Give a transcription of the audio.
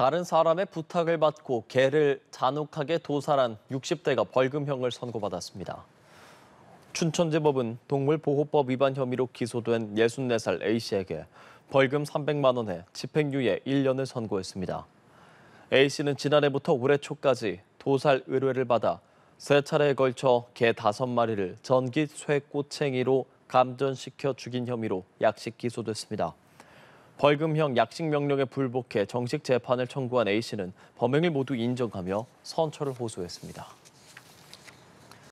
다른 사람의 부탁을 받고 개를 잔혹하게 도살한 60대가 벌금형을 선고받았습니다. 춘천지법은 동물보호법 위반 혐의로 기소된 64살 A씨에게 벌금 300만 원에 집행유예 1년을 선고했습니다. A씨는 지난해부터 올해 초까지 도살 의뢰를 받아 세 차례에 걸쳐 개 5마리를 전기 쇠꼬챙이로 감전시켜 죽인 혐의로 약식 기소됐습니다. 벌금형 약식 명령에 불복해 정식 재판을 청구한 A씨는 범행을 모두 인정하며 선처를 호소했습니다.